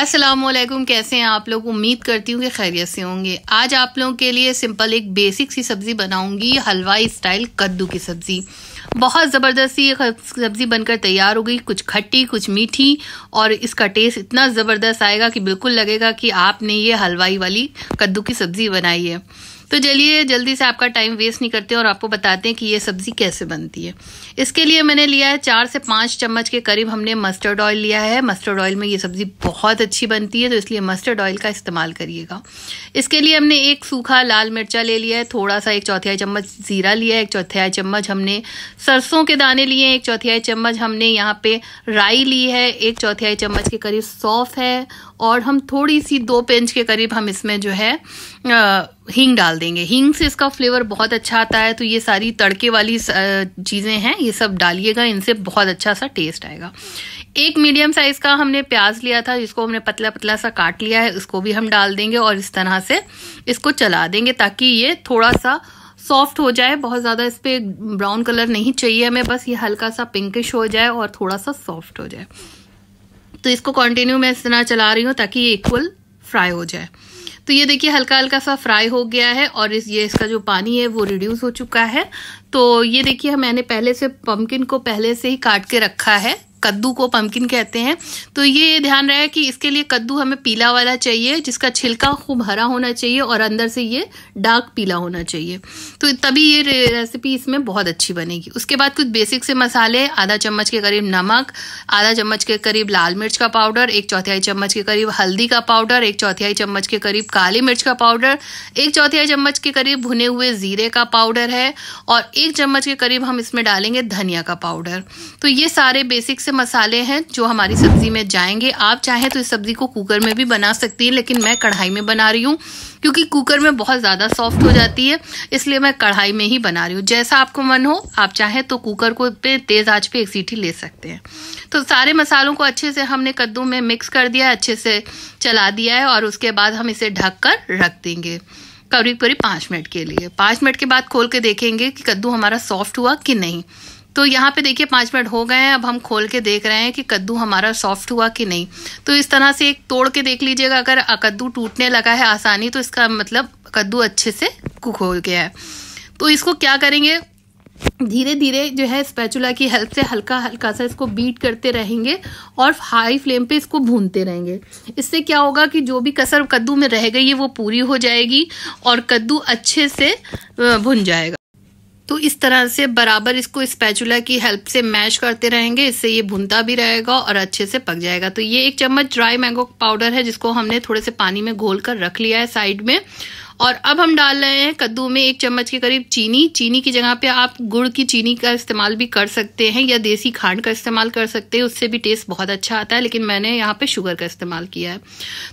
असलम कैसे हैं आप लोग उम्मीद करती हूँ कि खैरियत से होंगे आज आप लोगों के लिए सिंपल एक बेसिक सी सब्ज़ी बनाऊंगी हलवाई स्टाइल कद्दू की सब्ज़ी बहुत ज़बरदस्त सी सब्ज़ी बनकर तैयार हो गई कुछ खट्टी कुछ मीठी और इसका टेस्ट इतना ज़बरदस्त आएगा कि बिल्कुल लगेगा कि आपने ये हलवाई वाली कद्दू की सब्ज़ी बनाई है तो चलिए जल्दी से आपका टाइम वेस्ट नहीं करते और आपको बताते हैं कि ये सब्ज़ी कैसे बनती है इसके लिए मैंने लिया है चार से पाँच चम्मच के करीब हमने मस्टर्ड ऑयल लिया है मस्टर्ड ऑयल में ये सब्ज़ी बहुत अच्छी बनती है तो इसलिए मस्टर्ड ऑयल का इस्तेमाल करिएगा इसके लिए हमने एक सूखा लाल मिर्चा ले लिया है थोड़ा सा एक चौथाई चम्मच ज़ीरा लिया है एक चौथाई चम्मच हमने सरसों के दाने लिए हैं एक चौथाई चम्मच हमने यहाँ पे राई ली है एक चौथाई चम्मच के करीब सौफ है और हम थोड़ी सी दो पेंच के करीब हम इसमें जो है आ, हींग डाल देंगे हींग से इसका फ्लेवर बहुत अच्छा आता है तो ये सारी तड़के वाली चीज़ें हैं ये सब डालिएगा इनसे बहुत अच्छा सा टेस्ट आएगा एक मीडियम साइज़ का हमने प्याज लिया था जिसको हमने पतला पतला सा काट लिया है उसको भी हम डाल देंगे और इस तरह से इसको चला देंगे ताकि ये थोड़ा सा सॉफ्ट हो जाए बहुत ज़्यादा इस पर ब्राउन कलर नहीं चाहिए हमें बस ये हल्का सा पिंकिश हो जाए और थोड़ा सा सॉफ्ट हो जाए तो इसको कंटिन्यू मैं इस तरह चला रही हूँ ताकि ये इक्वल फ्राई हो जाए तो ये देखिए हल्का हल्का सा फ्राई हो गया है और इस ये इसका जो पानी है वो रिड्यूस हो चुका है तो ये देखिए मैंने पहले से पम्पकिन को पहले से ही काट के रखा है कद्दू को पम्पकिन कहते हैं तो ये ध्यान रहे कि इसके लिए कद्दू हमें पीला वाला चाहिए जिसका छिलका खूब हरा होना चाहिए और अंदर से ये डार्क पीला होना चाहिए तो तभी ये रेसिपी इसमें बहुत अच्छी बनेगी उसके बाद कुछ बेसिक से मसाले आधा चम्मच के करीब नमक आधा चम्मच के करीब लाल मिर्च का पाउडर एक चौथाई चम्मच के करीब हल्दी का पाउडर एक चौथाई चम्मच के करीब काली मिर्च का पाउडर एक चौथाई चम्मच के करीब भुने हुए जीरे का पाउडर है और एक चम्मच के करीब हम इसमें डालेंगे धनिया का पाउडर तो ये सारे बेसिक से से मसाले हैं जो हमारी सब्ज़ी में जाएंगे आप चाहे तो इस सब्ज़ी को कुकर में भी बना सकती हैं लेकिन मैं कढ़ाई में बना रही हूँ क्योंकि कुकर में बहुत ज़्यादा सॉफ्ट हो जाती है इसलिए मैं कढ़ाई में ही बना रही हूँ जैसा आपको मन हो आप चाहे तो कुकर को पे तेज़ आँच पे एक सीटी ले सकते हैं तो सारे मसालों को अच्छे से हमने कद्दू में मिक्स कर दिया है अच्छे से चला दिया है और उसके बाद हम इसे ढक कर रख देंगे करीब करीब पाँच मिनट के लिए पाँच मिनट के बाद खोल के देखेंगे कि कद्दू हमारा सॉफ्ट हुआ कि नहीं तो यहाँ पे देखिए पाँच मिनट हो गए हैं अब हम खोल के देख रहे हैं कि कद्दू हमारा सॉफ्ट हुआ कि नहीं तो इस तरह से एक तोड़ के देख लीजिएगा अगर कद्दू टूटने लगा है आसानी तो इसका मतलब कद्दू अच्छे से कुक हो गया है तो इसको क्या करेंगे धीरे धीरे जो है स्पैचुला की हेल्प से हल्का हल्का सा इसको बीट करते रहेंगे और हाई फ्लेम पे इसको भूनते रहेंगे इससे क्या होगा कि जो भी कसर कद्दू में रह गई है वो पूरी हो जाएगी और कद्दू अच्छे से भुन जाएगा तो इस तरह से बराबर इसको स्पैचुला की हेल्प से मैश करते रहेंगे इससे ये भुनता भी रहेगा और अच्छे से पक जाएगा तो ये एक चम्मच ड्राई मैंगो पाउडर है जिसको हमने थोड़े से पानी में घोल कर रख लिया है साइड में और अब हम डाल रहे हैं कद्दू में एक चम्मच के करीब चीनी चीनी की जगह पे आप गुड़ की चीनी का इस्तेमाल भी कर सकते हैं या देसी खांड का इस्तेमाल कर सकते हैं उससे भी टेस्ट बहुत अच्छा आता है लेकिन मैंने यहाँ पे शुगर का इस्तेमाल किया है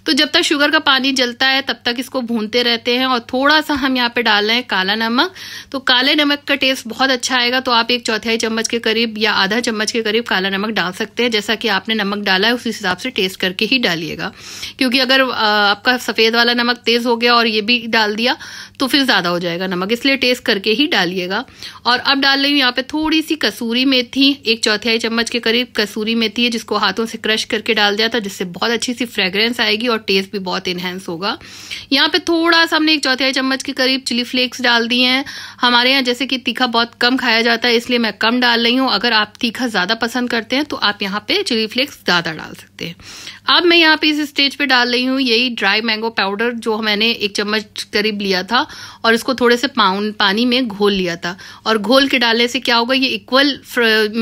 तो जब तक शुगर का पानी जलता है तब तक इसको भूनते रहते हैं और थोड़ा सा हम यहाँ पे डाल रहे हैं काला नमक तो काले नमक का टेस्ट बहुत अच्छा आएगा तो आप एक चौथाई चम्मच के करीब या आधा चम्मच के करीब काला नमक डाल सकते हैं जैसा कि आपने नमक डाला है उस हिसाब से टेस्ट करके ही डालिएगा क्योंकि अगर आपका सफ़ेद वाला नमक तेज़ हो गया और ये भी डाल दिया तो फिर ज़्यादा हो जाएगा नमक इसलिए टेस्ट करके ही डालिएगा और अब डाल रही हूँ यहाँ पे थोड़ी सी कसूरी मेथी एक चौथाई चम्मच के करीब कसूरी मेथी है जिसको हाथों से क्रश करके डाल दिया था जिससे बहुत अच्छी सी फ्रेग्रेंस आएगी और टेस्ट भी बहुत इन्हेंस होगा यहाँ पे थोड़ा सा हमने एक चौथाई चम्मच के करीब चिली फ्लेक्स डाल दिए हैं हमारे यहाँ जैसे कि तीखा बहुत कम खाया जाता है इसलिए मैं कम डाल रही हूँ अगर आप तीखा ज़्यादा पसंद करते हैं तो आप यहाँ पे चिली फ्लेक्स ज़्यादा डाल सकते हैं अब मैं यहाँ पे इस स्टेज पे डाल रही हूँ यही ड्राई मैंगो पाउडर जो मैंने एक चम्मच करीब लिया था और इसको थोड़े से पाउंड पानी में घोल लिया था और घोल के डालने से क्या होगा ये इक्वल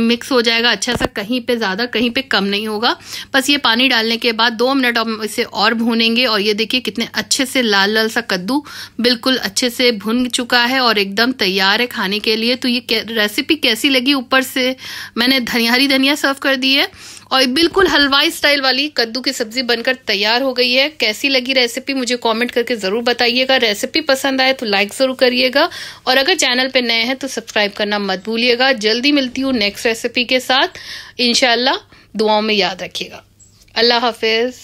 मिक्स हो जाएगा अच्छा सा कहीं पे ज़्यादा कहीं पे कम नहीं होगा बस ये पानी डालने के बाद दो मिनट हम इसे और भूनेंगे और ये देखिए कितने अच्छे से लाल लाल सा कद्दू बिल्कुल अच्छे से भुन चुका है और एकदम एकदम तैयार है खाने के लिए तो ये रेसिपी कैसी लगी ऊपर से मैंने धनिया हरी धनिया सर्व कर दी है और बिल्कुल हलवाई स्टाइल वाली कद्दू की सब्जी बनकर तैयार हो गई है कैसी लगी रेसिपी मुझे कमेंट करके ज़रूर बताइएगा रेसिपी पसंद आए तो लाइक ज़रूर करिएगा और अगर चैनल पर नए हैं तो सब्सक्राइब करना मत भूलिएगा जल्दी मिलती हूँ नेक्स्ट रेसिपी के साथ इनशाला दुआओं में याद रखिएगा अल्लाह हाफिज़